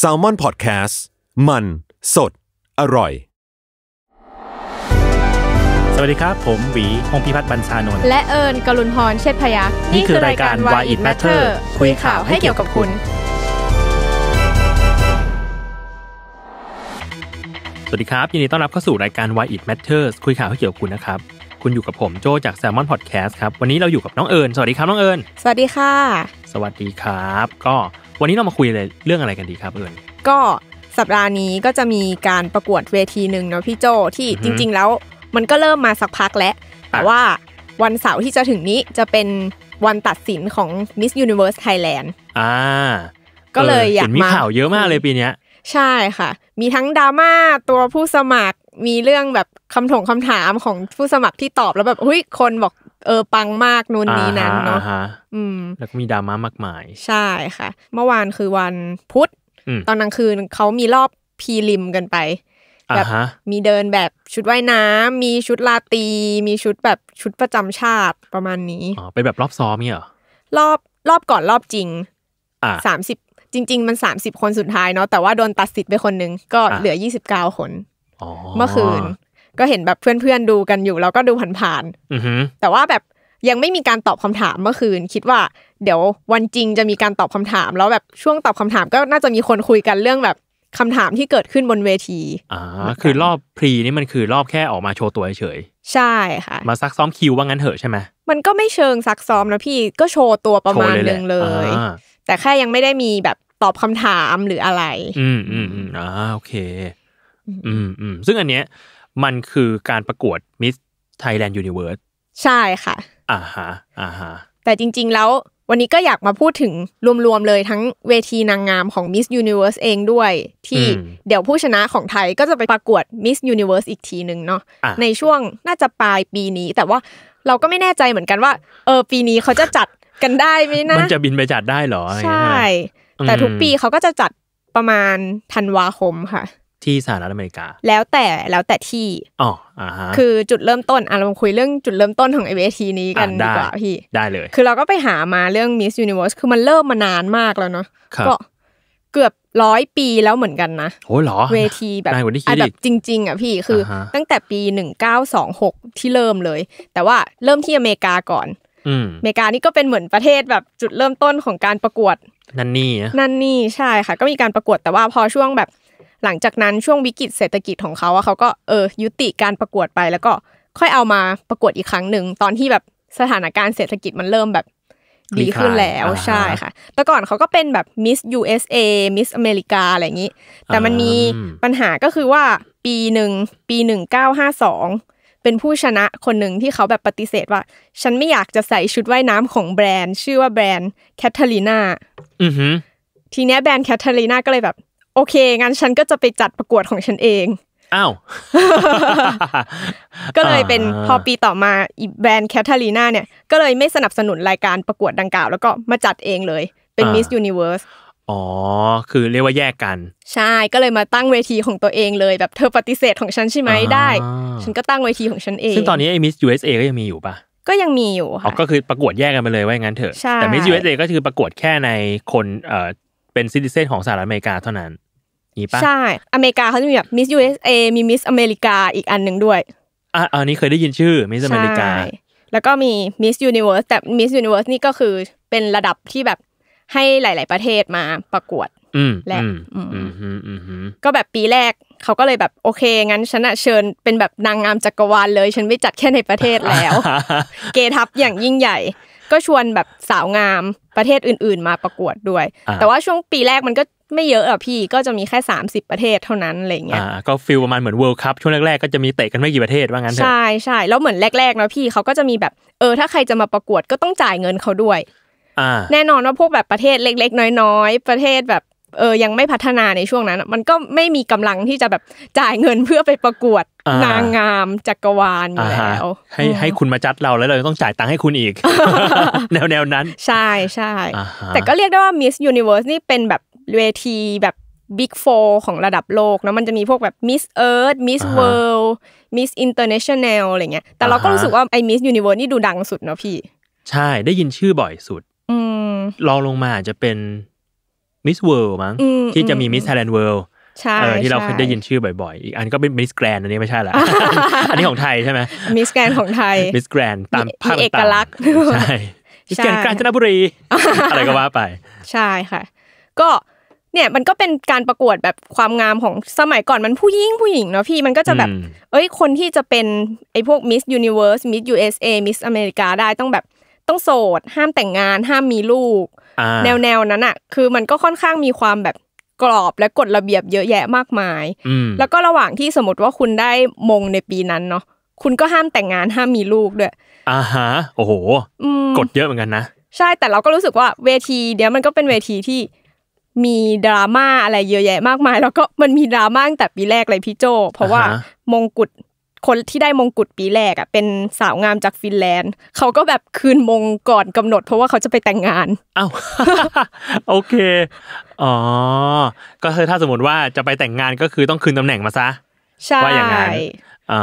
s a l ม o n PODCAST มัน สด อร่อย สวัสดีครับ ผมหวีพงพิพัฒน์บรรชานนท์และเอิญกลุนพรเชษพยักนี่คือรายการ Why It Matter คุยข่าวให้เกี่ยวกับคุณ สวัสดีครับยินดีต้อนรับเข้าสู่รายการ Why It Matters คุยข่าวให้เกี่ยวกับคุณนะครับ คุณอยู่กับผมโจจาก s ซ l m o n Podcast ครับ วันนี้เราอยู่กับน้องเอิญสวัสดีครับน้องเอิญสวัสดีค่ะ สวัสดีครับก็วันนี้เรามาคุยเลยเรื่องอะไรกันดีครับเอิญก็สัปดาห์นี้ก็จะมีการประกวดเวทีหนึ่งเนาะพี่โจที่จริง ๆ แล้วมันก็เริ่มมาสักพักแล้วแต่ว่าวันเสาร์ที่จะถึงนี้จะเป็นวันตัดสินของ Miss Universe Thailand อ่าก็เลยอยากมมีข่าวเยอะมากเลยปีนี้ใช่ค่ะ มีทั้งดราม่าตัวผู้สมัครมีเรื่องแบบคำถงคำถามของผู้สมัครที่ตอบแล้วแบบเฮ้ยคนบอกเออ ปังมากนู่นนี้นั้นเนาะอืม แล้วก็มีดราม่ามากมาย ใช่ค่ะ เมื่อวานคือวันพุธ ตอนกลางคืนเขามีรอบพีริมกันไปแบบมีเดินแบบชุดว่ายน้ำมีชุดลาตี มีชุดแบบชุดประจำชาติประมาณนี้อ๋อเป็นแบบรอบซ้อมเนี่ยรอบรอบก่อนรอบจริงอ่าสามสิบจริง ๆ มันสามสิบคนสุดท้ายเนาะแต่ว่าโดนตัดสิทธิ์ไปคนนึงก็เหลือยี่สิบเก้าคนเมื่อคืนก็เห็นแบบเพื่อนๆดูกันอยู่แล้วก็ดูผ่านๆแต่ว่าแบบยังไม่มีการตอบคำถามเมื่อคืน คิดว่า เดี๋ยววันจริงจะมีการตอบคำถาม แล้วแบบช่วงตอบคำถามก็น่าจะมีคนคุยกันเรื่องแบบคำถามที่เกิดขึ้นบนเวทีอ่าคือรอบพรีนี่มันคือรอบแค่ออกมาโชว์ตัวเฉยใช่ค่ะมาซักซ้อมคิวว่างั้นเหอะใช่ไหมมันก็ไม่เชิงซักซ้อมนะพี่ก็โชว์ตัวประมาณหนึ่งเลยแต่แค่ยังไม่ได้มีแบบตอบคำถามหรืออะไรอืมอืมอ่าโอเค อืมอืมซึ่งอันเนี้ยมันคือการประกวดมิสไทยแลนด์ยูนิเวิร์สใช่ค่ะอ่าฮะอ่าฮะแต่จริง ๆแล้ววันนี้ก็อยากมาพูดถึงรวม ๆ เลยทั้งเวทีนางงามของ Miss Universe เองด้วย ที่เดี๋ยวผู้ชนะของไทยก็จะไปประกวด Miss Universe อีกทีหนึ่งเนาะะในช่วงน่าจะปลายปีนี้ แต่ว่าเราก็ไม่แน่ใจเหมือนกันว่า เออ ปีนี้เขาจะจัดกันได้ไหมนะมันจะบินไปจัดได้หรอใช่แต่ทุกปีเขาก็จะจัดประมาณธันวาคมค่ะที่สหรัฐอเมริกา แล้วแต่แล้วแต่ที่อ๋ออ่าฮะคือจุดเริ่มต้นอ่ะเราคุยเรื่องจุดเริ่มต้นของ AVT นี้กันดีกว่าพี่ได้เลย คือเราก็ไปหามาเรื่อง Miss Universe คือมันเริ่มมานานมากแล้วเนาะก็เกือบร้อยปีแล้วเหมือนกันนะโหหรอเวทีแบบแบบจริง ๆ อ่ะพี่คือตั้งแต่ปี 1926 ที่เริ่มเลย แต่ว่าเริ่มที่อเมริกาก่อนอเมริกานี่ก็เป็นเหมือนประเทศแบบจุดเริ่มต้นของการประกวดนันนี่นันนี่ใช่ค่ะ ก็มีการประกวดแต่ว่าพอช่วงแบบหลังจากนั้นช่วงวิกฤตเศรษฐกิจของเขาอะเขาก็เออ ยุติการประกวดไปแล้วก็ค่อยเอามาประกวดอีกครั้งหนึ่งตอนที่แบบสถานการณ์เศรษฐกิจมันเริ่มแบบดีขึ้นแล้วใช่ค่ะแต่ก่อนเขาก็เป็นแบบ Miss USA Miss อเมริกาอะไรอย่างนี้ แต่มันมีปัญหาก็คือว่าปีหนึ่งปีหนึ่งเก้าห้าสองเป็นผู้ชนะคนหนึ่งที่เขาแบบปฏิเสธว่า ฉันไม่อยากจะใส่ชุดว่ายน้ำของแบรนด์ ชื่อว่าแบรนด์แคทเธอรีนาทีเนี้ยแบรนด์แคทเธอรีนาก็เลยแบบโอเค งั้นฉันก็จะไปจัดประกวดของฉันเอง อ้าว ก็เลยเป็นพอปีต่อมาอีแบรนด์แคทเธอรีนาเนี่ยก็เลยไม่สนับสนุนรายการประกวดดังกล่าว แล้วก็มาจัดเองเลยเป็นมิสยูนิเวิร์ส อ๋อ คือเรียกว่าแยกกัน ใช่ ก็เลยมาตั้งเวทีของตัวเองเลยแบบเธอปฏิเสธของฉันใช่ไหมได้ ฉันก็ตั้งเวทีของฉันเอง ซึ่งตอนนี้ไอ้มิสยูเอสเอก็ยังมีอยู่ปะก็ยังมีอยู่ค่ะก็คือประกวดแยกกันไปเลยว่างั้นเถอะแต่มิสยูเอสเอก็คือประกวดแค่ในคนเอ่อเป็นซิติเซนของสหรัฐอเมริกาเท่านั้นนี่ปะใช่ อเมริกาเขาจะมีแบบมิสยูเอสเอมีมิสอเมริกาอีกอันหนึ่งด้วย อ่าอันนี้เคยได้ยินชื่อ มิสอเมริกา แล้วก็มีมิสยูนิเวิร์สแต่มิสยูนิเวิร์สนี่ก็คือเป็นระดับที่แบบให้หลาย ๆ ประเทศมาประกวดและก็แบบปีแรกเขาก็เลยแบบโอเคงั้น ฉันเชิญเป็นแบบนางงามจักรวาลเลย ฉันไม่จัดแค่ในประเทศแล้ว เกทับอย่างยิ่งใหญ่ก็ชวนแบบสาวงามประเทศอื่นๆ มาประกวดด้วย แต่ว่าช่วงปีแรกมันก็ไม่เยอะอะพี่ ก็จะมีแค่ 30 ประเทศเท่านั้นอะไรเงี้ยก็ฟิลประมาณเหมือนเวิลด์คัพช่วงแรกๆ ก็จะมีเตะกันไม่กี่ประเทศว่างั้นใช่ใช่แล้วเหมือนแรกๆนะพี่เขาก็จะมีแบบเออถ้าใครจะมาประกวดก็ต้องจ่ายเงินเขาด้วย แน่นอนว่าพวกแบบประเทศเล็กๆน้อยๆประเทศแบบเออยังไม่พัฒนาในช่วงนั้น มันก็ไม่มีกำลังที่จะแบบจ่ายเงินเพื่อไปประกวดนางงาม จักรวาลอยู่แล้วให้ให้คุณมาจัดเราแล้วเราต้องจ่ายตังค์ให้คุณอีก แนวแนวนั้น ใช่ใช่แต่ก็เรียกได้ว่า Miss Universe นี่เป็นแบบเวทีแบบ บิ๊กโฟของระดับโลกนะมันจะมีพวกแบบ Miss Earth Miss World Miss International อะไรเงี้ยแต่เราก็รู้สึกว่าไอ้ Miss Universe นี่ดูดังสุดเนาะพี่ ใช่ได้ยินชื่อบ่อยสุดลองลงมาจะเป็นมิสเวิลด์มั้งที่จะมีมิสไทยแลนด์เวิลด์ที่เราเคยได้ยินชื่อบ่อยๆอีกอันก็เป็นมิสแกรนอันนี้ไม่ใช่ละอันนี้ของไทยใช่ไหมมิสแกรนของไทยมิสแกรนตามภาพเอกลักษณ์ใช่มิสแกรนกาญจนบุรีอะไรก็ว่าไป ใช่ค่ะ ก็เนี่ยมันก็เป็นการประกวดแบบความงามของสมัยก่อนมันผู้หญิงผู้หญิงเนาะพี่มันก็จะแบบ เอ้ยคนที่จะเป็นไอ้พวกมิสยูนิเวิร์สมิสยูเอสเอมิสอเมริกาได้ต้องแบบต้องโสดห้ามแต่งงาน ห้ามมีลูกแนว แนว นั้นอ่ะ คือมันก็ค่อนข้างมีความแบบกรอบและกฎระเบียบเยอะแยะมากมาย แล้วก็ระหว่างที่สมมติว่าคุณได้มงในปีนั้นเนาะ คุณก็ห้ามแต่งงานห้ามมีลูกด้วยอ่าฮะ โอ้โห กฎเยอะเหมือนกันนะ ใช่ แต่เราก็รู้สึกว่าเวทีเดี๋ยวมันก็เป็นเวทีที่มีดราม่าอะไรเยอะแยะมากมาย แล้วก็มันมีดราม่าตั้งแต่ปีแรกเลยพี่โจ เพราะว่ามงกุฎคนที่ได้มงกุฎปีแรกอ่ะเป็นสาวงามจากฟินแลนด์เขาก็แบบคืนมงก่อนกำหนด เพราะว่าเขาจะไปแต่งงานอ้าวโอเคอ๋อก็คือถ้าสมมติว่าจะไปแต่งงานก็คือต้องคืนตำแหน่งมาซะใช่ว่าอย่างนั้นออ๋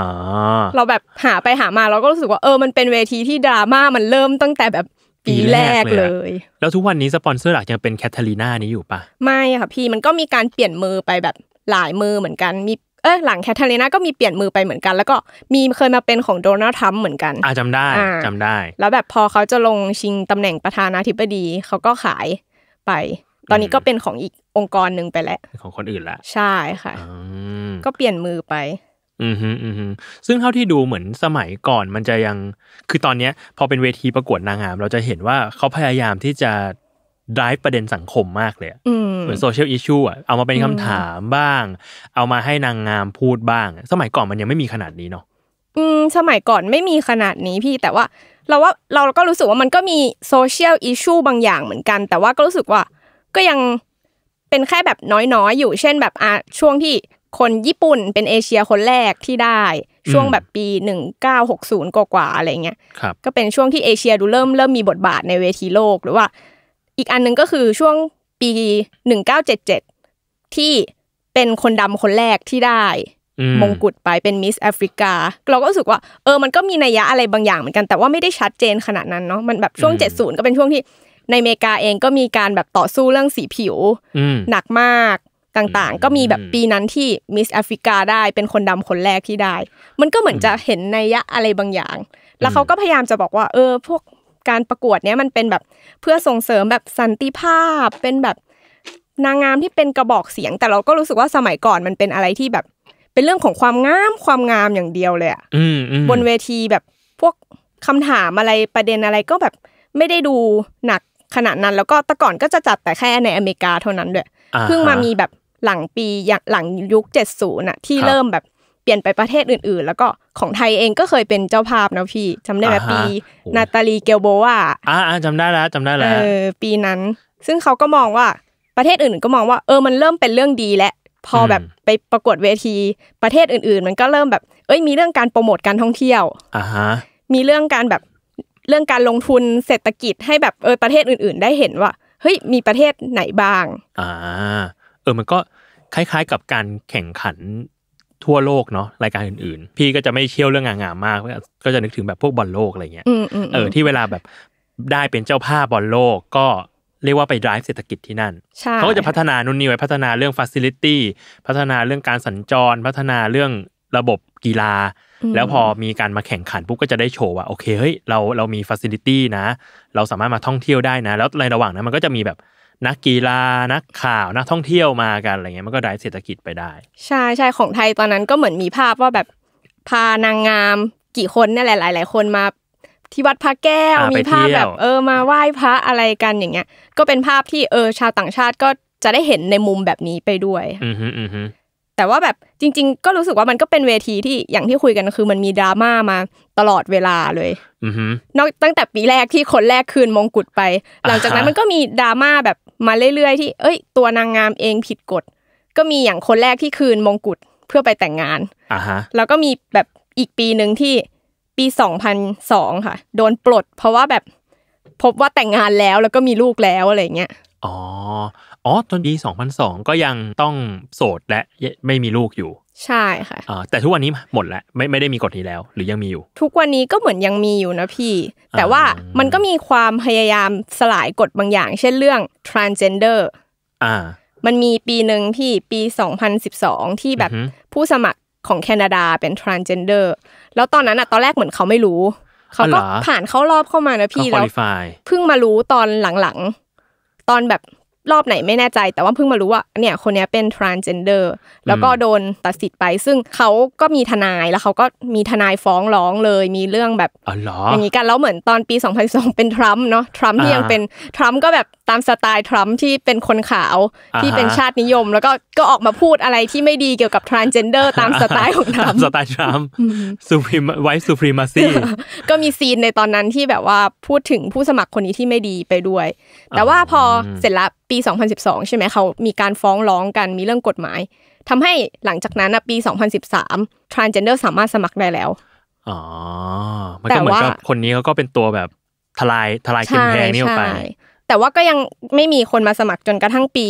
เราแบบหาไปหามาเราก็รู้สึกว่าเออมันเป็นเวทีที่ดราม่ามันเริ่มตั้งแต่แบบปีแรกเลยแล้วทุกวันนี้สปอนเซอร์หลักยังเป็นแคทเธอรีนานี้อยู่ปะไม่ค่ะพี่มันก็มีการเปลี่ยนมือไปแบบหลายมือเหมือนกันมีเออหลังแคทเธอรีนาก็มีเปลี่ยนมือไปเหมือนกัน แล้วก็มีเคยมาเป็นของโดนัลด์ทรัมป์เหมือนกันอ่าจำได้จำได้ แล้วแบบพอเขาจะลงชิงตำแหน่งประธานาธิบดีเขาก็ขายไป ตอนนี้ก็เป็นของอีกองค์กรหนึ่งไปแล้ว ของคนอื่นละใช่ค่ะก็เปลี่ยนมือไป อืมฮึอืมฮึซึ่งเท่าที่ดูเหมือนสมัยก่อนมันจะยังคือตอนเนี้ย พอเป็นเวทีประกวดนางงามเราจะเห็นว่าเขาพยายามที่จะดライブประเด็นสังคมมากเลยเหมือนโซเชียลอิชชูอ่ะ เอามาเป็นคำถามบ้าง เอามาให้นางงามพูดบ้าง สมัยก่อนมันยังไม่มีขนาดนี้เนาะอืมสมัยก่อนไม่มีขนาดนี้พี่ แต่ว่าเราว่าเราก็รู้สึกว่ามันก็มีโซเชียลอิชชูบางอย่างเหมือนกัน แต่ว่าก็รู้สึกว่า ก็ยังเป็นแค่แบบน้อยๆ อยู่ เช่นแบบอ่ะช่วงที่คนญี่ปุ่นเป็นเอเชียคนแรกที่ได้ ช่วงแบบปีหนึ่งเก้าหกศูนย์กว่าๆอะไรเงี้ย ก็เป็นช่วงที่เอเชียดูเริ่มเริ่มมีบทบาทในเวทีโลกหรือว่าอีกอันนึงก็คือช่วงปีหนึ่งเก้าเจ็ดเจ็ดที่เป็นคนดำคนแรกที่ได้ มงกุฎไปเป็นมิสแอฟริกาเราก็รู้สึกว่า เออมันก็มีนัยยะอะไรบางอย่างเหมือนกันแต่ว่าไม่ได้ชัดเจนขนาดนั้นเนาะมันแบบช่วง70ก็เป็นช่วงที่ ในอเมริกาเองก็มีการแบบต่อสู้เรื่องสีผิวหนักมากต่างๆ ก็มีแบบปีนั้นที่มิสแอฟริกาได้ เป็นคนดำคนแรกที่ได้ มันก็เหมือนจะเห็นนัยยะอะไรบางอย่าง แล้วเขาก็พยายามจะบอกว่าเออพวกการประกวดเนี้ยมันเป็นแบบเพื่อส่งเสริมแบบสันติภาพ เป็นแบบนางงามที่เป็นกระบอกเสียง แต่เราก็รู้สึกว่าสมัยก่อนมันเป็นอะไรที่แบบ เป็นเรื่องของความงามความงามอย่างเดียวเลยอะบนเวทีแบบพวกคำถามอะไรประเด็นอะไรก็แบบไม่ได้ดูหนักขนาดนั้น แล้วก็แต่ก่อนก็จะจัดแต่แค่ในอเมริกาเท่านั้นด้วยเพิ่งมามีแบบหลังปีหลังยุคเจ็ดศูนย์อะที่เริ่มแบบลี่ยนไปประเทศอื่นๆ แล้วก็ของไทยเองก็เคยเป็นเจ้าภาพนะพี่จำได้ไหมปีนาตาลีเกลโบว่าอ่าจำได้แล้วจำได้แล้วเออ ปีนั้น ซึ่งเขาก็มองว่าประเทศอื่นๆก็มองว่าเออมันเริ่มเป็นเรื่องดีแล้วพอแบบไปประกวดเวทีประเทศอื่นๆ มันก็เริ่มแบบเอ้ยมีเรื่องการโปรโมทการท่องเที่ยวอ่าฮะมีเรื่องการแบบเรื่องการลงทุนเศรษฐกิจให้แบบเออประเทศอื่น ๆได้เห็นว่าเฮ้ยมีประเทศไหนบ้างอ่าเออมันก็คล้าย ๆกับการแข่งขันทั่วโลกเนาะรายการอื่นๆ พี่ก็จะไม่เชี่ยวเรื่องงามๆมากก็จะนึกถึงแบบพวกบอลโลกอะไรเงี้ยเออที่เวลาแบบได้เป็นเจ้าภาพบอลโลก ก็เรียกว่าไป drive เศรษฐกิจที่นั่นเขาก็จะพัฒนานู่นนี่ไว้พัฒนาเรื่อง facility พัฒนาเรื่องการสัญจร พัฒนาเรื่องระบบกีฬาแล้วพอมีการมาแข่งขันปุ๊บก็จะได้โชว์ว่า โอเคเฮ้ยเราเรามี facility นะ เราสามารถมาท่องเที่ยวได้นะ แล้วในระหว่างนั้นมันก็จะมีแบบนักกีฬานักข่าวนักท่องเที่ยวมากันอะไรเงี้ยมันก็ได้เศรษฐกิจไปได้ใช่ใช่ของไทยตอนนั้นก็เหมือนมีภาพว่าแบบพานางงามกี่คนเนี่แหละหลายๆคนมา ที่วัดพระแก้วมีภาพแบบเออมาไหว้พระอะไรกันอย่างเงี้ย ก็เป็นภาพที่เออชาวต่างชาติก็จะได้เห็นในมุมแบบนี้ไปด้วยอืออือแต่ว่าแบบจริง ๆ ก็รู้สึกว่ามันก็เป็นเวทีที่อย่างที่คุยกันคือมันมีดราม่ามาตลอดเวลาเลยนอกตั้งแต่ปีแรกที่คนแรกคืน มงกุฎไป หลังจากนั้นมันก็มีดราม่าแบบมาเรื่อย ๆ ที่ เอ้ยตัวนางงามเองผิดกฎ ก็มีอย่างคนแรกที่คืนมงกุฎเพื่อไปแต่งงานอ่าฮะแล้วก็มีแบบอีกปีหนึ่งที่ปีสองพันสองค่ะ โดนปลด เพราะว่าแบบพบว่าแต่งงานแล้วแล้วก็มีลูกแล้วอะไรเงี้ยอ๋ออ๋อตอนปีสองพันสองก็ยังต้องโสดและไม่มีลูกอยู่ใช่ค่ะแต่ทุกวันนี้หมดแล้วไม่ไม่ได้มีกฎนี้แล้ว หรือยังมีอยู่ ทุกวันนี้ก็เหมือนยังมีอยู่นะพี่ แต่ว่ามันก็มีความพยายามสลายกฎบางอย่าง เช่นเรื่อง transgender อ่า มันมีปีหนึ่งพี่ปี 2012 ที่แบบผู้สมัครของแคนาดาเป็น transgender แล้วตอนนั้นอะตอนแรกเหมือนเขาไม่รู้ เขาก็ผ่านเข้ารอบเข้ามานะพี่แล้วเพิ่งมารู้ตอนหลังๆตอนแบบรอบไหนไม่แน่ใจแต่ว่าเพิ่งมารู้ว่าเนี่ยคนนี้เป็น transgender แล้วก็โดนตัดสิทธิ์ไป ซึ่งเขาก็มีทนายแล้วเขาก็มีทนายฟ้องร้องเลย มีเรื่องแบบอ๋อออเหรย่างนี้กันแล้วเหมือนตอนปี 2 0 0 2เป็นทรัมป์เนาะทรัมป์ที่ยังเป็นทรัมป์ก็แบบตามสไตล์ทรัมป์ที่เป็นคนขาวที่เป็นชาตินิยม แล้วก็ก็ออกมาพูดอะไรที่ไม่ดีเกี่ยวกับ transgender ตามสไตล์ของทรัมป์สไตล์ทรัมป์ซูพรีมไวท์ซูพรีมาซีก็มีซีนในตอนนั้นที่แบบว่าพูดถึงผู้สมัครคนนี้ที่ไม่ดีไปด้วย แต่ว่าพอเสร็จแล้วปี2012 ใช่ไหมเขามีการฟ้องร้องกันมีเรื่องกฎหมาย ทำให้หลังจากนั้นปี 2013 transgender สามารถสมัครได้แล้วอ๋อแต่เหมือนกับคนนี้เขาก็เป็นตัวแบบทลายทลายเข็มแพงนี่ออกไปแต่ว่าก็ยังไม่มีคนมาสมัครจนกระทั่งปี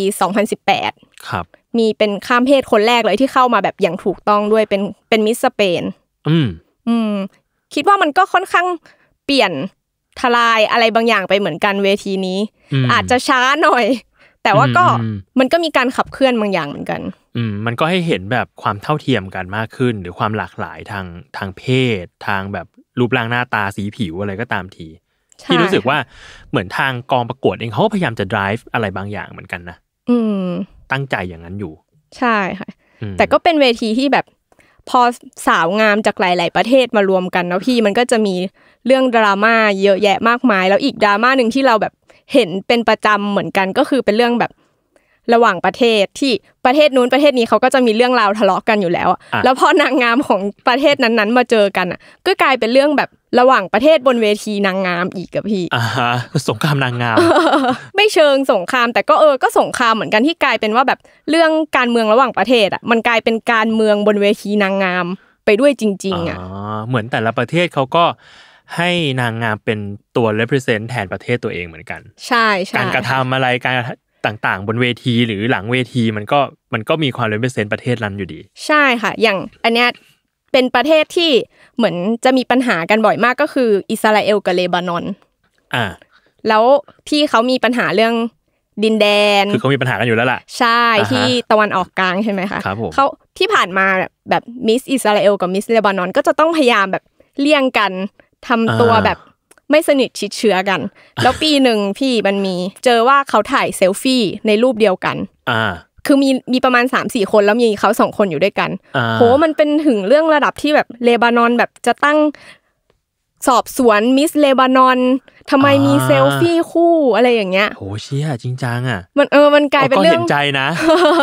2018 ครับ มีเป็นข้ามเพศคนแรกเลยที่เข้ามาแบบอย่างถูกต้องด้วยเป็นเป็นมิสสเปนอืมอืมคิดว่ามันก็ค่อนข้างเปลี่ยนทลายอะไรบางอย่างไปเหมือนกันเวทีนี้อาจจะช้าหน่อยแต่ว่าก็มันก็มีการขับเคลื่อนบางอย่างเหมือนกัน อืม มันก็ให้เห็นแบบความเท่าเทียมกันมากขึ้น หรือความหลากหลายทางทางเพศ ทางแบบรูปร่างหน้าตาสีผิวอะไรก็ตามทีที่รู้สึกว่าเหมือนทางกองประกวดเองเขาพยายามจะ drive อะไรบางอย่างเหมือนกันนะอืม ตั้งใจอย่างนั้นอยู่ ใช่ค่ะแต่ก็เป็นเวทีที่แบบ พอสาวงามจากหลายๆประเทศมารวมกันเนาะพี่มันก็จะมีเรื่องดราม่าเยอะแยะมากมาย แล้วอีกดราม่าหนึ่งที่เราแบบเห็นเป็นประจำเหมือนกันก็คือเป็นเรื่องแบบระหว่างประเทศที่ประเทศนู้นประเทศนี้เขาก็จะมีเรื่องราวทะเลาะกันอยู่แล้ว แล้วพอนางงามของประเทศนั้นๆมาเจอกันอะก็กลายเป็นเรื่องแบบระหว่างประเทศบนเวทีนางงาม อีกกับพี่ อ่าฮะ สงครามนางงาม ไม่เชิงสงครามแต่ก็เออ ก็สงครามเหมือนกันที่กลายเป็นว่าแบบเรื่องการเมืองระหว่างประเทศอะมันกลายเป็นการเมืองบนเวทีนางงามไปด้วยจริง ๆอะเหมือนแต่ละประเทศเขาก็ให้นางงามเป็นตัว represent แทนประเทศตัวเองเหมือนกัน ใช่ใช่ การกระทำอะไรการต่างๆ บนเวทีหรือหลังเวที มันก็มันก็มีความ represent ประเทศรันอยู่ดี ใช่ค่ะ อย่างอันเนี้ยเป็นประเทศที่เหมือนจะมีปัญหากันบ่อยมากก็คือ อิสราเอลกับเลบานอน อ่า แล้วที่เขามีปัญหาเรื่องดินแดน คือเขามีปัญหากันอยู่แล้วล่ะ ใช่ที่ตะวันออกกลางใช่ไหมคะครับผมเขาที่ผ่านมาแบบมิสอิสราเอลกับมิสเลบานอน ก็จะต้องพยายามแบบเลี่ยงกันทำตัวแบบไม่สนิทชิดเชื้อกัน แล้วปีหนึ่งพี่มันมี เจอว่าเขาถ่ายเซลฟี่ในรูปเดียวกัน อ่า คือมีมีประมาณ3ามสี่คนแล้วมีเขาสองคนอยู่ด้วยกันโหมันเป็นถึงเรื่องระดับที่แบบเลบานอนแบบจะตั้งสอบสวนมิสเลบานอนทำไมมีเซลฟี่คู่อะไรอย่างเงี้ยโหเชี่ยจริงจังอ่ะ มันเออมันกลายเป็นเรื่อง ก็เห็นใจนะ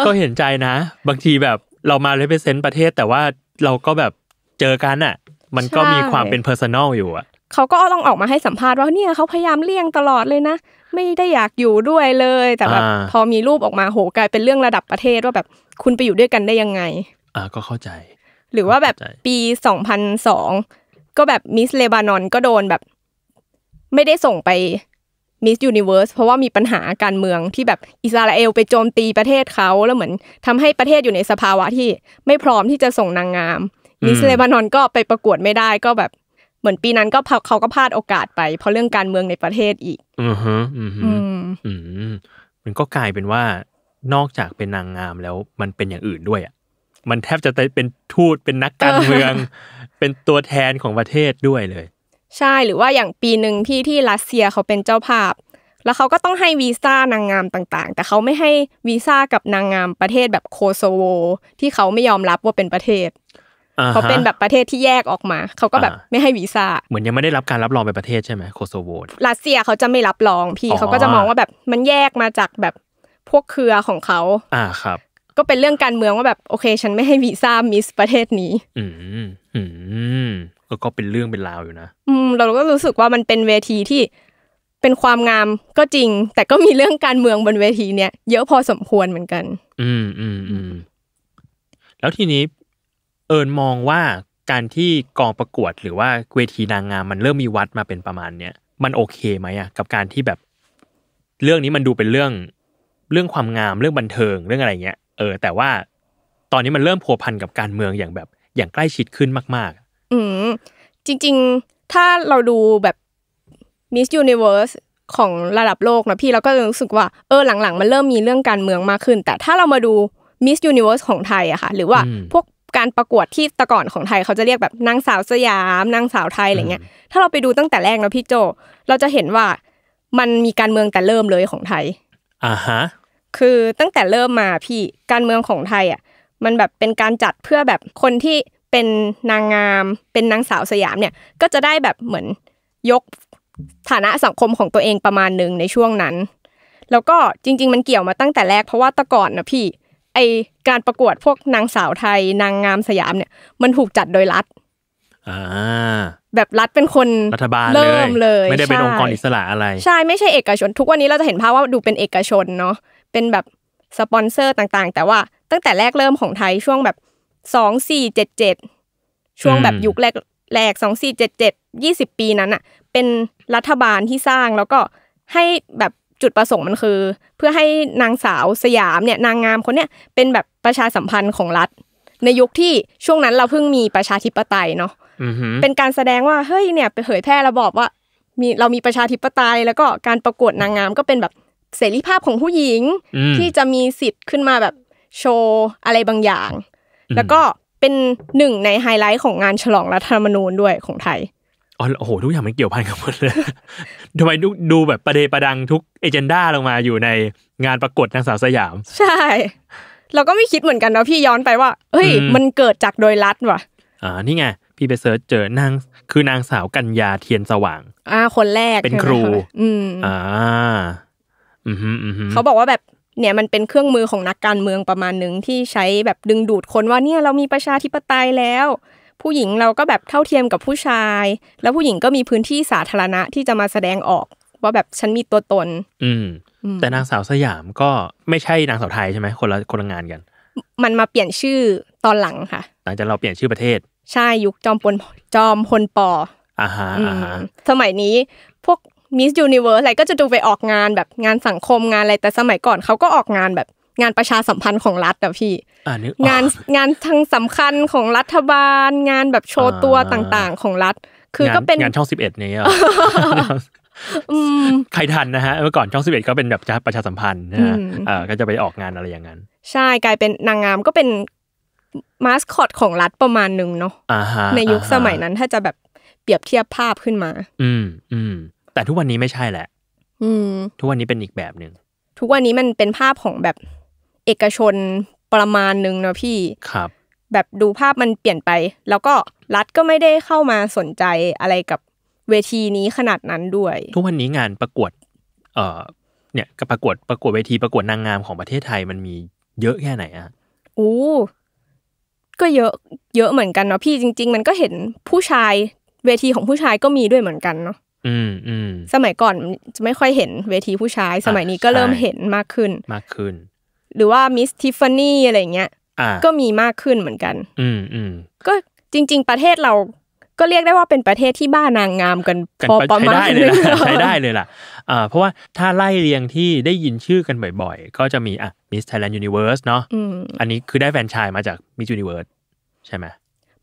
ก็เห็นใจนะ บางทีแบบเรามาเลเวเซนต์ประเทศ แต่ว่าเราก็แบบเจอกันอ่ะมันก็มีความเป็นเพอร์ซันอลอยู่อะเขาก็ต้องออกมาให้สัมภาษณ์ ว่าเนี่ยเขาพยายามเลี่ยงตลอดเลยนะ ไม่ได้อยากอยู่ด้วยเลย แต่แบบพอมีรูปออกมาโหกลายเป็นเรื่องระดับประเทศว่าแบบคุณไปอยู่ด้วยกันได้ยังไง อ่าก็เข้าใจ หรือว่าแบบปีสองพันสองก็แบบมิสเลบานอนก็โดนแบบ ไม่ได้ส่งไปมิสยูนิเวอร์สเพราะว่ามีปัญหาการเมืองที่แบบอิสราเอล ไปโจมตีประเทศเขาแล้วเหมือนทำให้ประเทศอยู่ในสภาวะที่ ไม่พร้อมที่จะส่งนางงามมิสเลบานอนก็ไปประกวดไม่ได้ก็แบบเหมือนปีนั้นก็เขาก็พลาดโอกาสไป เพราะเรื่องการเมืองในประเทศอีก อือฮึอือฮึอืมมันก็กลายเป็นว่า นอกจากเป็นนางงามแล้วมันเป็นอย่างอื่นด้วยอ่ะ มันแทบจะเป็นทูตเป็นนักการเมือง เป็นตัวแทนของประเทศด้วยเลย ใช่หรือว่าอย่างปีหนึ่งที่ที่รัสเซียเขาเป็นเจ้าภาพ แล้วเขาก็ต้องให้วีซ่านางงามต่าง ๆ แต่เขาไม่ให้วีซ่ากับนางงามประเทศแบบโคโซโวที่เขาไม่ยอมรับว่าเป็นประเทศเขาเป็นแบบประเทศที่แยกออกมา เขาก็แบบไม่ให้วีซ่าเหมือนยังไม่ได้รับการรับรองเป็นประเทศใช่ไหมโคโซโวรัสเซีย เขาจะไม่รับรองพี่ เขาก็จะมองว่าแบบมันแยกมาจากแบบพวกเครือของเขา อ่าครับ ก็เป็นเรื่องการเมืองว่าแบบโอเค ฉันไม่ให้วีซ่ามิสประเทศนี้อืมอืมก็เป็นเรื่องเป็นราวอยู่นะอืม เราก็รู้สึกว่ามันเป็นเวทีที่เป็นความงามก็จริง แต่ก็มีเรื่องการเมืองบนเวทีเนี้ยเยอะพอสมควรเหมือนกัน อืมอืมอืมแล้วทีนี้เอิญมองว่าการที่กองประกวดหรือว่าเวทีนางงามมันเริ่มมีวัดมาเป็นประมาณเนี้ยมันโอเคไหมอะกับการที่แบบเรื่องนี้มันดูเป็นเรื่องเรื่องความงามเรื่องบันเทิงเรื่องอะไรเงี้ยเออ แต่ว่าตอนนี้มันเริ่มพัวพันกับการเมืองอย่างแบบอย่างใกล้ชิดขึ้นมาก ๆ อืมจริง ๆถ้าเราดูแบบ Miss Universe ของระดับโลกนะพี่เราก็รู้สึกว่าเออหลัง ๆ มันเริ่มมีเรื่องการเมืองมากขึ้น แต่ถ้าเรามาดู Miss Universe ของไทยอะค่ะ หรือว่าพวกการประกวดที่ตะก่อนของไทยเขาจะเรียกแบบนางสาวสยาม นางสาวไทยอะไรเงี้ย ถ้าเราไปดูตั้งแต่แรกนะพี่โจ เราจะเห็นว่ามันมีการเมืองแต่เริ่มเลยของไทยอ่าฮะ คือตั้งแต่เริ่มมาพี่การเมืองของไทยอ่ะมันแบบเป็นการจัดเพื่อแบบคนที่เป็นนางงาม เป็นนางสาวสยามเนี่ย ก็จะได้แบบเหมือนยกฐานะสังคมของตัวเองประมาณหนึ่งในช่วงนั้น แล้วก็จริง ๆ มันเกี่ยวมาตั้งแต่แรกเพราะว่าตะก่อนนะพี่ไอการประกวดพวกนางสาวไทย นางงามสยามเนี่ย มันถูกจัดโดยรัฐแบบรัฐเป็นคนรัฐบาลเริ่มเลย ไม่ได้เป็นองค์กรอิสระอะไร ใช่ไม่ใช่เอกชน ทุกวันนี้เราจะเห็นภาพว่าดูเป็นเอกชนเนาะเป็นแบบสปอนเซอร์ต่างๆ แต่ว่าตั้งแต่แรกเริ่มของไทยช่วงแบบสองสี่เจ็ดเจ็ดช่วงแบบยุคแรกแรกสองสี่เจ็ดเจ็ดยี่สิบปีนั้นอะเป็นรัฐบาลที่สร้างแล้วก็ให้แบบจุดประสงค์มันคือ เพื่อให้นางสาวสยามเนี่ยนางงามคนเนี้ยเป็นแบบประชาสัมพันธ์ของรัฐ ในยุคที่ช่วงนั้นเราเพิ่งมีประชาธิปไตยเนาะเป็นการแสดงว่าเฮ้ยเนี่ยไปเผยแพร่ระบอบว่ามีเรามีประชาธิปไตย แล้วก็การประกวดนางงามก็เป็นแบบเสรีภาพของผู้หญิง ที่จะมีสิทธิ์ขึ้นมาแบบโชว์อะไรบางอย่าง แล้วก็เป็นหนึ่งในไฮไลท์ของงานฉลองรัฐธรรมนูญด้วยของไทยอ๋อโอ้โหทุกอย่างมันเกี่ยวพันกันหมดเลยทำไมดูดูแบบประเดประดังทุกเอเจนดาลงมาอยู่ในงานประกวดนางสาวสยาม ใช่ เราก็ไม่คิดเหมือนกันนะพี่ย้อนไปว่าเฮ้ย มันเกิดจากโดยรัฐว่ะ อ่า นี่ไง พี่ไปเสิร์ชเจอนางคือนางสาวกัญญาเทียนสว่าง อ่า คนแรกเป็นครู อืมอ่า อืมอืมเขาบอกว่าแบบ เนี่ยมันเป็นเครื่องมือของนักการเมืองประมาณหนึ่งที่ใช้แบบดึงดูดคนว่าเนี่ยเรามีประชาธิปไตยแล้วผู้หญิงเราก็แบบเท่าเทียมกับผู้ชาย แล้วผู้หญิงก็มีพื้นที่สาธารณะที่จะมาแสดงออก ว่าแบบฉันมีตัวตน อืม แต่นางสาวสยามก็ไม่ใช่นางสาวไทยใช่ไหมคนละคนละงานกัน มันมาเปลี่ยนชื่อตอนหลังค่ะ หลังจากเราเปลี่ยนชื่อประเทศ ใช่ยุคจอมพลจอมพลปออ่าฮะอ่าฮะสมัยนี้พวกมิสยูนิเวิร์สอะไรก็จะดูไปออกงานแบบงานสังคมงานอะไร แต่สมัยก่อนเขาก็ออกงานแบบงานประชาสัมพันธ์ของรัฐอะพี่ งานงานทางสำคัญของรัฐบาล งานแบบโชว์ตัวต่าง ๆ ของรัฐ คือก็เป็นงานช่องสิบเอ็ดเนี่ยใครทันนะฮะเมื่อก่อนช่องสิบเอ็ดก็เป็นแบบประชาสัมพันธ์นะฮะก็จะไปออกงานอะไรอย่างนั้น ใช่กลายเป็นนางงามก็เป็นมาสคอตของรัฐประมาณหนึ่งเนาะในยุคสมัยนั้นถ้าจะแบบเปรียบเทียบภาพขึ้นมา อืมอืมแต่ทุกวันนี้ไม่ใช่แหละ อืม ทุกวันนี้เป็นอีกแบบหนึ่งทุกวันนี้มันเป็นภาพของแบบเอกชนประมาณนึงเนาะพี่ครับ แบบดูภาพมันเปลี่ยนไป แล้วก็รัฐก็ไม่ได้เข้ามาสนใจอะไรกับเวทีนี้ขนาดนั้นด้วย ทุกวันนี้งานประกวดเอ่อเนี่ยกับประกวดประกวดเวทีประกวดนางงามของประเทศไทยมันมีเยอะแค่ไหนอะโอ้ก็เยอะ เยอะเหมือนกันเนาะพี่จริง ๆ มันก็เห็นผู้ชายเวทีของผู้ชายก็มีด้วยเหมือนกันเนาะอืมอืมสมัยก่อนจะไม่ค่อยเห็นเวทีผู้ชาย สมัยนี้ก็เริ่มเห็นมากขึ้นมากขึ้นหรือว่ามิสทิฟฟานี่อะไรเงี้ย ก็มีมากขึ้นเหมือนกัน อืมอืมก็จริง ๆ ประเทศเราก็เรียกได้ว่าเป็นประเทศที่บ้านางงามกันพอประมาณนึงใช้ได้เลยล่ะอ่าเพราะว่าถ้าไล่เรียงที่ได้ยินชื่อกันบ่อยๆ ก็จะมีอ่ะิสไทยแลนด์ยูนิเวิร์สเนาะอันนี้คือได้แฟนชายมาจากมิสยูนิเวิร์สใช่ไหม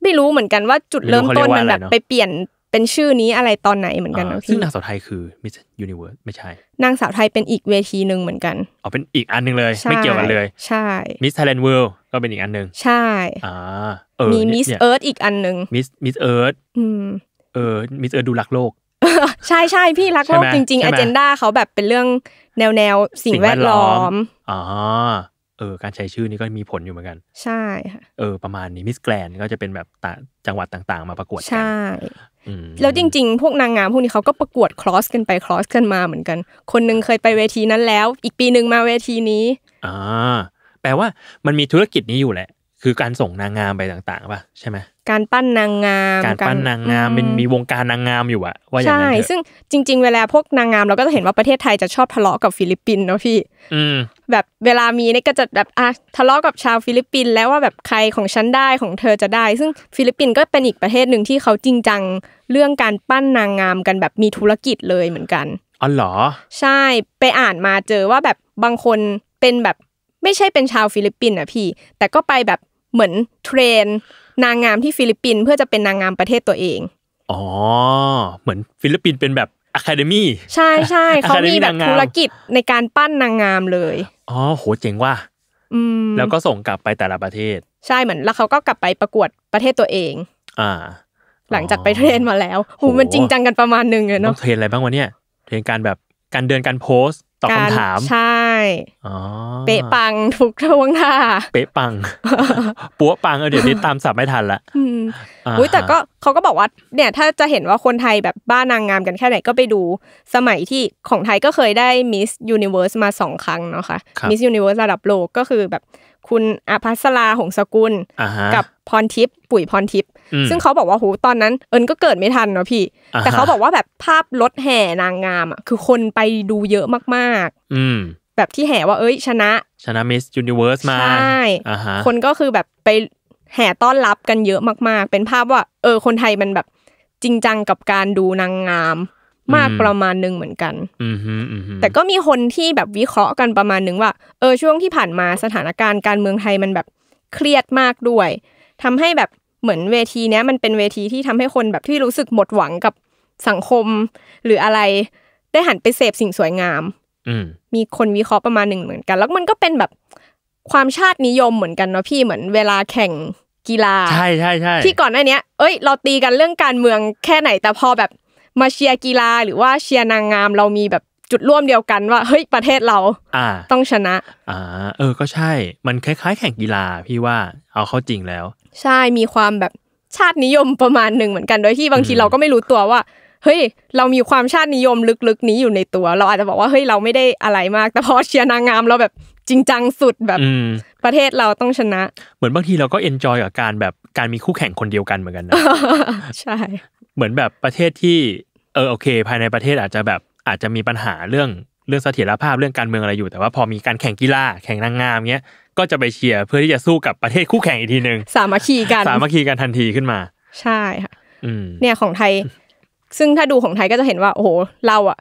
ไม่รู้เหมือนกันว่าจุดเริ่มต้นมันแบบไปเปลี่ยนเป็นชื่อนี้อะไรตอนไหนเหมือนกันนะพี่ซึ่งนางสาวไทยคือมิสยูนิเวิร์สไม่ใช่นางสาวไทยเป็นอีกเวทีหนึ่งเหมือนกัน อ๋อเป็นอีกอันหนึ่งเลยไม่เกี่ยวกันเลยใช่มิสไทยแลนด์เวิลด์ก็เป็นอีกอันหนึ่งใช่อ่าเออมีมิสเอิร์ธอีกอันหนึ่งมิสมิสเอิร์ธอเออมิสเอิร์ธดูรักโลก ใช่ใช่พี่รักโลก จริงๆอเจนดาเขาแบบเป็นเรื่องแนวแนวสิ่งแวดล้อม อ๋อเออ การใช้ชื่อนี้ก็มีผลอยู่เหมือนกัน ใช่ค่ะเออประมาณนี้มิสแกรนก็จะเป็นแบบจังหวัดต่างๆมาประกวดกันใช่แล้วจริง ๆ พวกนางงามพวกนี้เขาก็ประกวดคลอสกันไปคลอสกันมาเหมือนกัน คนนึงเคยไปเวทีนั้นแล้ว อีกปีหนึ่งมาเวทีนี้ อ่า แปลว่ามันมีธุรกิจนี้อยู่แหละ คือการส่งนางงามไปต่างๆ ป่ะ ใช่ไหมการปั้นนางงาม การปั้นนางงามมันมีวงการนางงามอยู่อะว่าอย่างนั้นใช่ ซึ่งจริง ๆ เวลาพวกนางงามเราก็จะเห็นว่าประเทศไทยจะชอบทะเลาะกับฟิลิปปินส์เนาะพี่แบบเวลามีเนี่ยก็จะแบบอ่ะทะเลาะกับชาวฟิลิปปินส์แล้วว่าแบบใครของฉันได้ของเธอจะได้ ซึ่งฟิลิปปินส์ก็เป็นอีกประเทศหนึ่งที่เขาจริงจังเรื่องการปั้นนางงามกันแบบมีธุรกิจเลยเหมือนกันอ๋อเหรอใช่ไปอ่านมาเจอว่าแบบบางคนเป็นแบบไม่ใช่เป็นชาวฟิลิปปินส์อ่ะพี่ แต่ก็ไปแบบเหมือนเทรน นางงามที่ฟิลิปปินส์เพื่อจะเป็นนางงามประเทศตัวเองอ๋อเหมือนฟิลิปปินส์เป็นแบบอะคาเดมี่ใช่ใช่เขามีแบบธุรกิจในการปั้นนางงามเลยอ๋อโหเจ๋งว่ะแล้วก็ส่งกลับไปแต่ละประเทศ ใช่เหมือนแล้วเขาก็กลับไปประกวดประเทศตัวเอง อ่า หลังจากไปเทรนมาแล้วหูมันจริงจังกันประมาณนึงเลยเนาะเทรนอะไรบ้างวะเนี่ยเทรนการแบบการเดินการโพสตอบคำถาม ใช่เป๊ะปังทุกท่วงท่าเป๊ะปัง ปัวปังเออเดี๋ยวนี้ตามสับไม่ทัน ละอุ้ยแต่ก็เขาก็บอกว่าเนี่ยถ้าจะเห็นว่าคนไทยแบบบ้านางงามกันแค่ไหนก็ไปดู สมัยที่ของไทยก็เคยได้มิสยูนิเวิร์สมาสองครั้งเนาะค่ะมิสยูนิเวิร์สระดับโลกก็คือแบบคุณอาภัสราหงสกุล กับพรทิพย์ปุ๋ยพรทิพย์ซึ่งเขาบอกว่าโหตอนนั้นเอิญก็เกิดไม่ทันเนาะพี่ แต่เขาบอกว่าแบบภาพรถแห่นางงามอ่ะคือคนไปดูเยอะมากๆอืแบบที่แห่ว่าเอ้ยชนะ ชนะมิสยูนิเวิร์สมาใช่ คนก็คือแบบไปแห่ต้อนรับกันเยอะมากๆ เป็นภาพว่าเออคนไทยมันแบบจริงจังกับการดูนางงามมากประมาณหนึ่งเหมือนกัน แต่ก็มีคนที่แบบวิเคราะห์กันประมาณหนึ่งว่า เออช่วงที่ผ่านมาสถานการณ์การเมืองไทยมันแบบเครียดมากด้วย ทำให้แบบเหมือนเวทีเนี้ย มันเป็นเวทีที่ทำให้คนแบบที่รู้สึกหมดหวังกับสังคม หรืออะไรได้หันไปเสพสิ่งสวยงาม มีคนวิเคราะห์ประมาณหนึ่งเหมือนกัน แล้วมันก็เป็นแบบความชาตินิยมเหมือนกันเนาะพี่เหมือนเวลาแข่งกีฬา ใช่ใช่ใช่ที่ก่อนหน้านี้ เอ้ย เราตีกันเรื่องการเมืองแค่ไหนแต่พอแบบมาเชียร์กีฬาหรือว่าเชียร์นางงามเรามีแบบจุดร่วมเดียวกัน ว่าเฮ้ยประเทศเราต้องชนะ อ่า เออก็ใช่ มันคล้ายๆ แข่งกีฬาพี่ว่า เอาเข้าจริงแล้ว ใช่มีความแบบชาตินิยมประมาณหนึ่งเหมือนกัน โดยที่บางทีเราก็ไม่รู้ตัวว่า เฮ้ย เรามีความชาตินิยมลึกๆ นี้อยู่ในตัว เราอาจจะบอกว่าเฮ้ยเราไม่ได้อะไรมากแต่พอเชียร์นางงามเราแบบจริงจังสุดแบบประเทศเราต้องชนะ เหมือนบางทีเรา ก็เอนจอยกับการ แบบการมีคู่แข่งคนเดียวกันเหมือนกันนะใช่ เหมือนแบบประเทศที่เออโอเค ภายในประเทศอาจจะแบบอาจจะมีปัญหาเรื่องเรื่องเสถียรภาพเรื่องการเมืองอะไรอยู่แต่ว่าพอมีการแข่งกีฬาแข่งนางงามเงี้ยก็จะไปเชียร์เพื่อที่จะสู้กับประเทศคู่แข่งอีกทีหนึ่งสามัคคีกันสามัคคีกันทันทีขึ้นมา ใช่ค่ะเนี่ยของไทย ซึ่งถ้าดูของไทยก็จะเห็นว่าโอ้โหเราอะ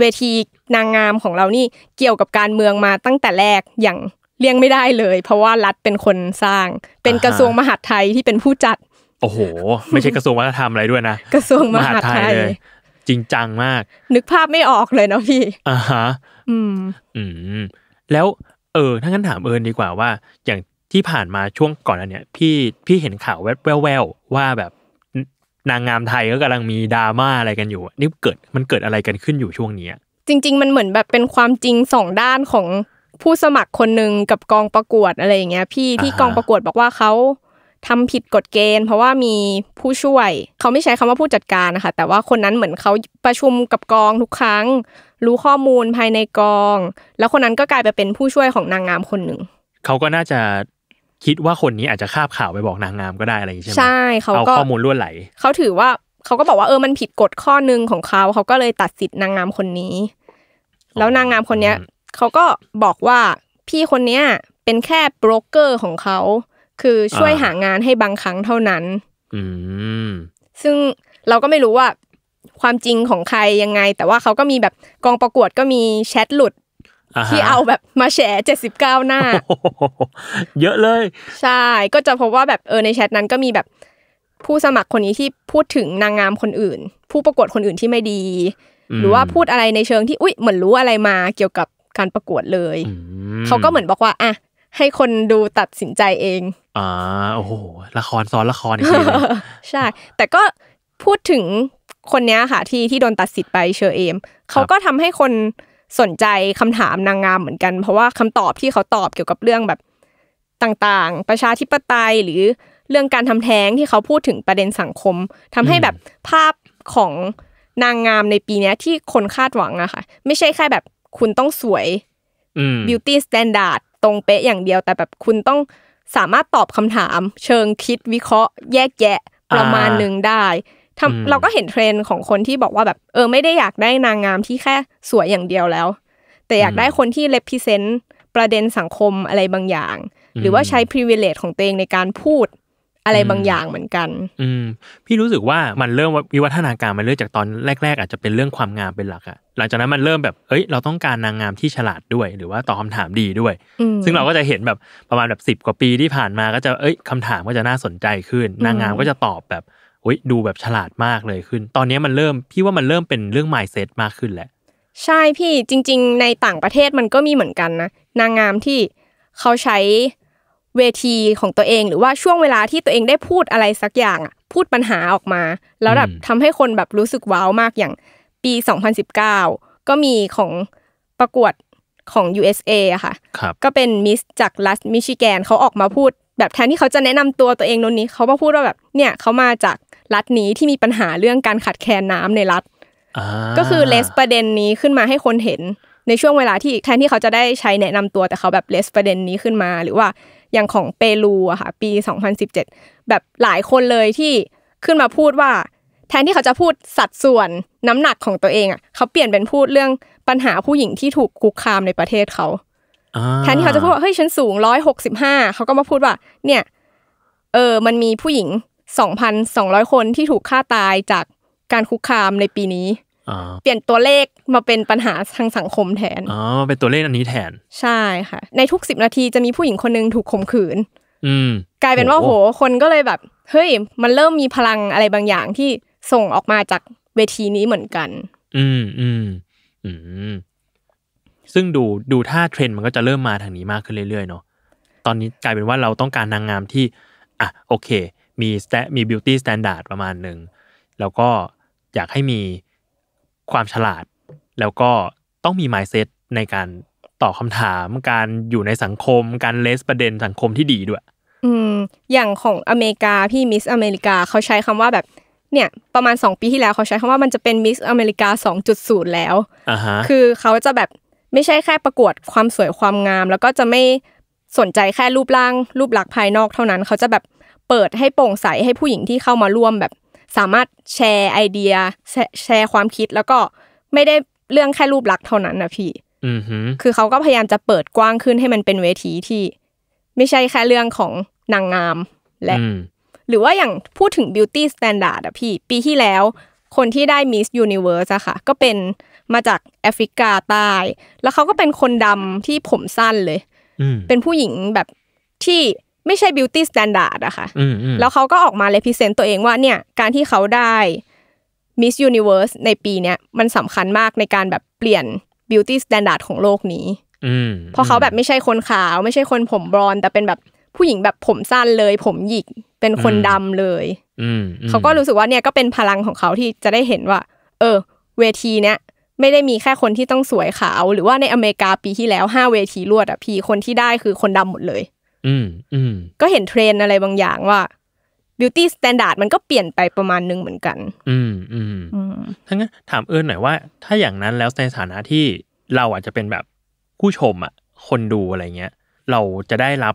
เวทีนางงามของเรานี่เกี่ยวกับการเมืองมาตั้งแต่แรกอย่างเลี่ยงไม่ได้เลยเพราะว่ารัฐเป็นคนสร้าง เป็นกระทรวงมหาดไทยที่เป็นผู้จัดโอ้โห ไม่ใช่กระทรวงวัฒนธรรมอะไรด้วยนะกระทรวงมหาดไทย จริงจังมาก นึกภาพไม่ออกเลยเนาะพี่อ่าฮะอืม อืมแล้วเออถ้างั้นถามเอิญดีกว่าว่า อย่างที่ผ่านมาช่วงก่อนอันเนี้ยพี่พี่เห็นข่าวแวววว่าแบบนางงามไทยก็กำลังมีดราม่าอะไรกันอยู่นี่เกิดมันเกิดอะไรกันขึ้นอยู่ช่วงนี้จริง ๆ มันเหมือนแบบเป็นความจริงสองด้านของผู้สมัครคนหนึ่งกับกองประกวดอะไรอย่างเงี้ยพี่ที่กองประกวดบอกว่าเขาทำผิดกฎเกณฑ์เพราะว่ามีผู้ช่วยเขาไม่ใช้คำว่าผู้จัดการนะคะแต่ว่าคนนั้นเหมือนเขาประชุมกับกองทุกครั้ง รู้ข้อมูลภายในกอง แล้วคนนั้นก็กลายไปเป็นผู้ช่วยของนางงามคนหนึ่งเขาก็น่าจะคิดว่าคนนี้อาจจะคาบข่าวไปบอกนางงามก็ได้อะไรอย่างนี้ใช่ไหมใช่เขาก็ข้อมูลล้วนไหล เขาถือว่าเขาก็บอกว่าเออมันผิดกฎข้อหนึ่งของเขา เขาก็เลยตัดสิทธิ์นางงามคนนี้ แล้วนางงามคนเนี้ยเขาก็บอกว่าพี่คนเนี้ยเป็นแค่โบรกเกอร์ของเขา คือช่วยหางานให้บางครั้งเท่านั้น อืซึ่งเราก็ไม่รู้ว่า ความจริงของใครยังไง แต่ว่าเขาก็มีแบบกองประกวดก็มีแชทหลุดที่เอาแบบมาแชร์้าหน้าเยอะเลย ใช่ ก็จะพบว่าแบบเออในแชทนั้นก็มีแบบ ผู้สมัครคนนี้ที่พูดถึงนางงามคนอื่น ผู้ประกวดคนอื่นที่ไม่ดี หรือว่าพูดอะไรในเชิงที่อุ้ยเหมือนรู้อะไรมา เกี่ยวกับการประกวดเลย เขาก็เหมือนบอกว่าอ่ะให้คนดูตัดสินใจเองอ่าโอ้โหละคร ซ้อนละครจริงใช่แต่ก็พูดถึงคนนี้ค่ะที่ที่โดนตัดสิทธิ์ไปเชอเอมเขาก็ทำให้คนสนใจคำถามนางงามเหมือนกัน เพราะว่าคำตอบที่เขาตอบเกี่ยวกับเรื่องแบบต่างๆ ประชาธิปไตยหรือเรื่องการทำแท้งที่เขาพูดถึงประเด็นสังคม ทำให้แบบภาพของนางงามในปีนี้ที่คนคาดหวังอะค่ะไม่ใช่แค่แบบคุณต้องสวยบิวตี้สแตนดาร์ดตรงเป๊ะอย่างเดียว แต่แบบคุณต้องสามารถตอบคำถาม เชิงคิดวิเคราะห์แยกแยะประมาณหนึ่งได้เราก็เห็นเทรนด์ของคนที่บอกว่าแบบเออ ไม่ได้อยากได้นางงามที่แค่สวยอย่างเดียวแล้ว แต่อยากได้คนที่เลพิเซนต์ประเด็นสังคมอะไรบางอย่าง หรือว่าใช้พรีเวลเลตของตัวเองในการพูดอะไรบางอย่างเหมือนกันอืมพี่รู้สึกว่ามันเริ่มวิวัฒนาการมันเริ่มจากตอนแรก ๆ อาจจะเป็นเรื่องความงามเป็นหลักอะหลังจากนั้นมันเริ่มแบบเอ้ยเราต้องการนางงามที่ฉลาดด้วย หรือว่าตอบคาถามดีด้วยซึ่งเราก็จะเห็นแบบประมาณแบบสิบกว่าปีที่ผ่านมา ก็จะเอ้ยคำถามก็จะน่าสนใจขึ้น นางงามก็จะตอบแบบยดูแบบฉลาดมากเลยขึ้น ตอนนี้มันเริ่ม พี่ว่ามันเริ่มเป็นเรื่อง m ม n d เซตมากขึ้นแหละใช่พี่จริง ๆ ในต่างประเทศมันก็มีเหมือนกันนะนางงามที่เขาใช้เวทีของตัวเอง หรือว่าช่วงเวลาที่ตัวเองได้พูดอะไรสักอย่างพูดปัญหาออกมา แล้วแบบทำให้คนแบบรู้สึกว้าวมากอย่างปี 2019 ก็มีของประกวดของ USA อะค่ะก็เป็นมิสจากรัฐมิชิแกนเขาออกมาพูดแบบแทนที่เขาจะแนะนำตัวตัวเองโน่นนี้เขามาพูดว่าแบบเนี่ยเขามาจากรัฐนี้ที่มีปัญหาเรื่องการขาดแคลนน้าในรัฐก็คือเลสประเด็นนี้ขึ้นมาให้คนเห็น ในช่วงเวลาที่แทนที่เขาจะได้ใช้แนะนำตัวแต่เขาแบบเลสประเด็นนี้ขึ้นมา หรือว่าอย่างของเปรูอะค่ะปี 2017 แบบหลายคนเลยที่ขึ้นมาพูดว่าแทนที่เขาจะพูดสัดส่วนน้ำหนักของตัวเองอะเขาเปลี่ยนเป็นพูดเรื่องปัญหาผู้หญิงที่ถูกคุกคามในประเทศเขาแทนที่เขาจะพูดว่าเฮ้ยฉันสูงร้อยหกสิบห้าเขาก็มาพูดว่า เนี่ย เออมันมีผู้หญิงสองพันสองร้อยคนที่ถูกฆ่าตายจากการคุกคามในปีนี้เปลี่ยนตัวเลขมาเป็นปัญหาทางสังคมแทน อ๋อ เป็นตัวเลขอันนี้แทน ใช่ค่ะ ในทุกสิบนาทีจะมีผู้หญิงคนนึงถูกข่มขืน อืม กลายเป็นว่าโหคนก็เลยแบบ เฮ้ย มันเริ่มมีพลังอะไรบางอย่างที่ส่งออกมาจากเวทีนี้เหมือนกัน อืมอืมอืมซึ่งดูดูถ้าเทรนด์มันก็จะเริ่มมาทางนี้มากขึ้นเรื่อยๆ เนาะ ตอนนี้กลายเป็นว่าเราต้องการนางงามที่ อ่ะโอเค มีสเตมีบิวตี้สแตนดาร์ดประมาณหนึ่ง แล้วก็ อยากให้มีความฉลาด แล้วก็ต้องมีไมล์เซตในการตอบคาถามการอยู่ในสังคมการเลสประเด็นสังคมที่ดีด้วย อืมอย่างของอเมริกา พี่มิสอเมริกาเขาใช้คำว่าแบบเนี่ยประมาณสองปีที่แล้วเขาใช้คำว่ามันจะเป็นมิสอเมริกาสองจุดศูนย์แล้ว uh-huh. คือเขาจะแบบไม่ใช่แค่ประกวดความสวยความงาม แล้วก็จะไม่สนใจแค่รูปร่าง รูปลักษณ์ภายนอกเท่านั้นเขาจะแบบเปิดให้โปร่งใสให้ผู้หญิงที่เข้ามาร่วมแบบสามารถแชร์ไอเดียแชร์ความคิดแล้วก็ไม่ได้เรื่องแค่รูปลักษณ์เท่านั้นนะพี่คือเขาก็พยายามจะเปิดกว้างขึ้นให้มันเป็นเวทีที่ ไม่ใช่แค่เรื่องของนางงามและหรือว่าอย่างพูดถึงบิวตี้สแตนดาร์ดอะพี่ ปีที่แล้วคนที่ได้มิสยูนิเวอร์สอะค่ะ ก็เป็นมาจากแอฟริกาใต้แล้วเขาก็เป็นคนดำที่ผมสั้นเลยเป็นผู้หญิงแบบที่ไม่ใช่บิวตี้สแตนดาร์ดอะค่ะแล้วเขาก็ออกมาเลพิเซนต์ตัวเองว่าเนี่ย การที่เขาได้มิสยูนิเวอร์สในปีเนี้ยมันสำคัญมากในการแบบเปลี่ยนบิวตี้สแตนดาร์ดของโลกนี้เพราะเขาแบบไม่ใช่คนขาว ไม่ใช่คนผมบรอนแต่เป็นแบบผู้หญิงแบบผมสั้นเลย ผมหยิกเป็นคนดำเลย เขาก็รู้สึกว่าเนี่ยก็เป็นพลังของเขาที่จะได้เห็นว่า เออเวทีเนี้ยไม่ได้มีแค่คนที่ต้องสวยขาว หรือว่าในอเมริกาปีที่แล้วห้าเวทีรวดอ่ะพี่คนที่ได้คือคนดำหมดเลย อืม อืมก็เห็นเทรนอะไรบางอย่างว่าบิวตี้สแตนดาร์ดมันก็เปลี่ยนไปประมาณนึงเหมือนกัน อืมอืมทั้งนั้นถามเอิญหน่อยว่าถ้าอย่างนั้นแล้วในฐานะที่เราอาจจะเป็นแบบผู้ชมอะคนดูอะไรเงี้ยเราจะได้รับ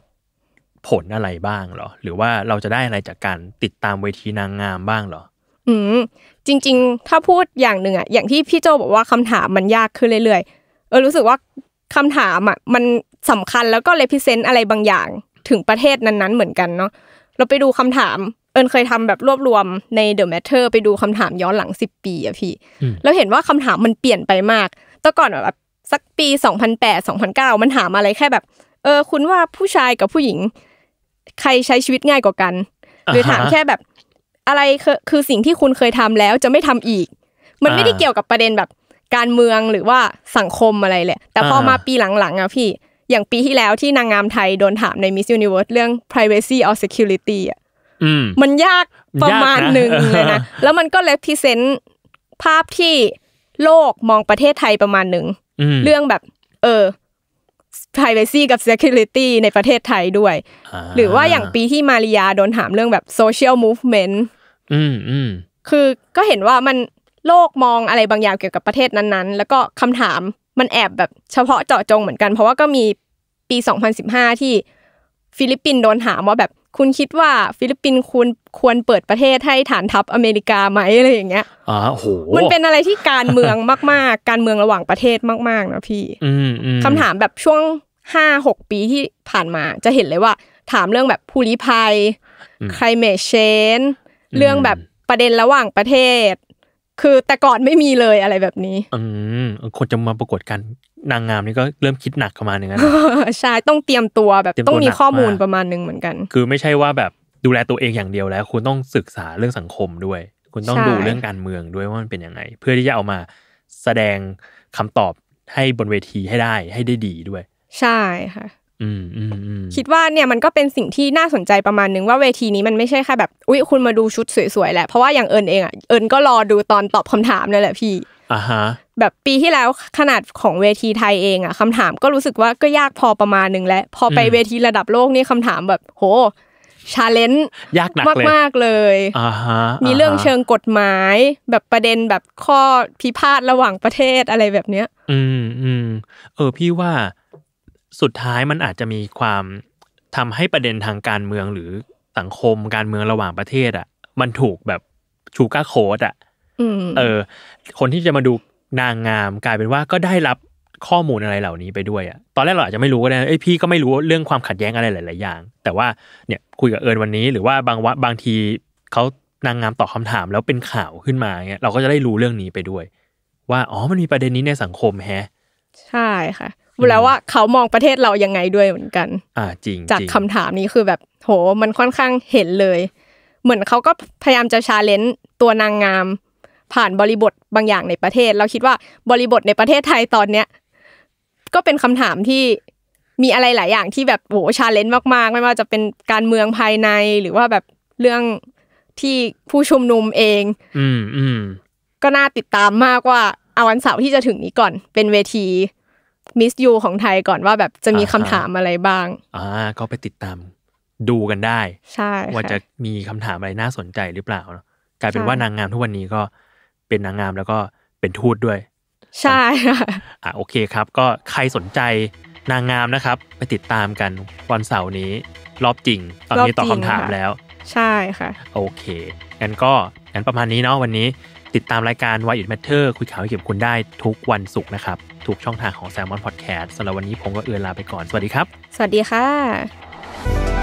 ผลอะไรบ้างหรอ หรือว่าเราจะได้อะไรจากการติดตามเวทีนางงามบ้างหรอ อืมจริงๆ ถ้าพูดอย่างหนึ่งอะ อย่างที่พี่โจบอกว่าคำถามมันยากขึ้นเรื่อยๆ เออรู้สึกว่าคำถามอะมันสำคัญแล้วก็เลพิเซนต์อะไรบางอย่างถึงประเทศนั้นๆ เหมือนกันเนาะ เราไปดูคำถาม เอิญเคยทำแบบรวบรวมใน The Matter ไปดูคำถามย้อนหลังสิบปีอะพี่ แล้วเห็นว่าคำถามมันเปลี่ยนไปมากแต่ก่อนแบบสักปีสองพันแปดสองพันเก้ามันถามอะไรแค่แบบ เออ คุณว่าผู้ชายกับผู้หญิงใครใช้ชีวิตง่ายกว่ากันหรือถามแค่แบบอะไรคือสิ่งที่คุณเคยทำแล้วจะไม่ทำอีก มันไม่ได้เกี่ยวกับประเด็นแบบการเมืองหรือว่าสังคมอะไรเลยแต่พอมาปีหลังๆอะพี่อย่างปีที่แล้วที่นางงามไทยโดนถามในมิสอุนิเวิร์สเรื่อง privacy or security อ่ะมันยากประมาณหนึ่งเลยนะแล้วมันก็ represent ภาพที่โลกมองประเทศไทยประมาณหนึ่งเรื่องแบบ เออ privacy กับ security ในประเทศไทยด้วย หรือว่าอย่างปีที่มาริยาโดนถามเรื่องแบบ social movement อืมอืมคือก็เห็นว่ามันโลกมองอะไรบางอย่างเกี่ยวกับประเทศนั้นๆ แล้วก็คำถามมันแอบแบบเฉพาะเจาะจงเหมือนกัน เพราะว่าก็มีปี 2015 ที่ฟิลิปปินส์โดนถามว่าแบบคุณคิดว่าฟิลิปปินส์ควรควรเปิดประเทศให้ฐานทัพอเมริกาไหมอะไรอย่างเงี้ยอ๋อโหมันเป็นอะไรที่การเมืองมาก ๆ การเมืองระหว่างประเทศมากๆนะพี่คำถามแบบช่วงห้าหกปีที่ผ่านมา จะเห็นเลยว่า ถามเรื่องแบบผู้ลี้ภัยใครเมชเชนเรื่องแบบประเด็นระหว่างประเทศ คือแต่ก่อนไม่มีเลยอะไรแบบนี้อืมคนจะมาปรากฏกันนางงามนี่ก็เริ่มคิดหนักประมาณนึงแล้วใช่ต้องเตรียมตัวแบบต้องมีข้อมูลประมาณนึงเหมือนกัน คือไม่ใช่ว่าแบบดูแลตัวเองอย่างเดียวแล้วคุณต้องศึกษาเรื่องสังคมด้วย คุณต้องดูเรื่องการเมืองด้วยว่ามันเป็นยังไง เพื่อที่จะเอามาแสดงคำตอบให้บนเวทีให้ได้ให้ได้ดีด้วย ใช่ค่ะคิดว่าเนี่ยมันก็เป็นสิ่งที่น่าสนใจประมาณนึง ว่าเวทีนี้มันไม่ใช่แค่แบบอุ๊ยคุณมาดูชุดสวยๆแหละ เพราะว่าอย่างเอิญเองอ่ะเอิญก็รอดูตอนตอบคำถามนั่นแหละพี่อฮะแบบปีที่แล้วขนาดของเวทีไทยเองอะคำถามก็รู้สึกว่าก็ยากพอประมาณหนึ่งแล้วพอไปเวทีระดับโลกนี่คำถามแบบโหชาเลนจ์ยากมากมากเลยมีเรื่องเชิงกฎหมาย แบบประเด็นแบบข้อพิพาทระหว่างประเทศอะไรแบบเนี้ยอืมอืมเออพี่ว่าสุดท้ายมันอาจจะมีความทำให้ประเด็นทางการเมืองหรือสังคมการเมืองระหว่างประเทศ อ่ะ มันถูกแบบชูก้าโคดอ่ะเออคนที่จะมาดูนางงามกลายเป็นว่าก็ได้รับข้อมูลอะไรเหล่านี้ไปด้วยอะตอนแรกเราอาจจะไม่รู้ก็ได้เอ้พี่ก็ไม่รู้เรื่องความขัดแย้งอะไรหลายๆอย่าง แต่ว่าเนี่ยคุยกับเอิญวันนี้ หรือว่าบางวัดบางทีเขานางงามตอบคาถามแล้วเป็นข่าวขึ้นมาเนี่ยเราก็จะได้รู้เรื่องนี้ไปด้วย ว่าอ๋อมันมีประเด็นนี้ในสังคมแฮะ ใช่ค่ะแล้วว่าเขามองประเทศเรายังไงด้วยเหมือนกัน อ่า จริงจากคำถามนี้คือแบบโหมันค่อนข้างเห็นเลย เหมือนเขาก็พยายามจะชาเลนจ์ตัวนางงามผ่านบริบทบางอย่างในประเทศ เราคิดว่าบริบทในประเทศไทยตอนเนี้ยก็เป็นคำถามที่มีอะไรหลายอย่างที่แบบโหชาเลนจ์มากๆ ไม่ว่าจะเป็นการเมืองภายในหรือว่าแบบเรื่องที่ผู้ชุมนุมเอง อืมอืม ก็น่าติดตามมากว่าเอาวันเสาร์ที่จะถึงนี้ก่อนเป็นเวทีมิสยูของไทยก่อนว่าแบบจะมีคำถามอะไรบ้าง อ่าก็ไปติดตาม ดูกันได้ใช่ว่าจะมีคำถามอะไรน่าสนใจหรือเปล่ากลายเป็นว่านางงามทุกวันนี้ก็เป็นนางงามแล้วก็เป็นทูตด้วย ใช่อ่ะโอเคครับ ก็ใครสนใจนางงามนะครับไปติดตามกันวันเสาร์นี้รอบจริงตอนนี้ตอบคำถามแล้ว ใช่ค่ะ โอเคงั้นก็งั้นประมาณนี้เนาะวันนี้ ติดตามรายการ Why It Matter คุยข่าวเกี่ยวกับคุณได้ทุกวันศุกร์นะครับทุกช่องทางของ Salmon Podcast สำหรับวันนี้ผมก็เอือนลาไปก่อนสวัสดีครับสวัสดีค่ะ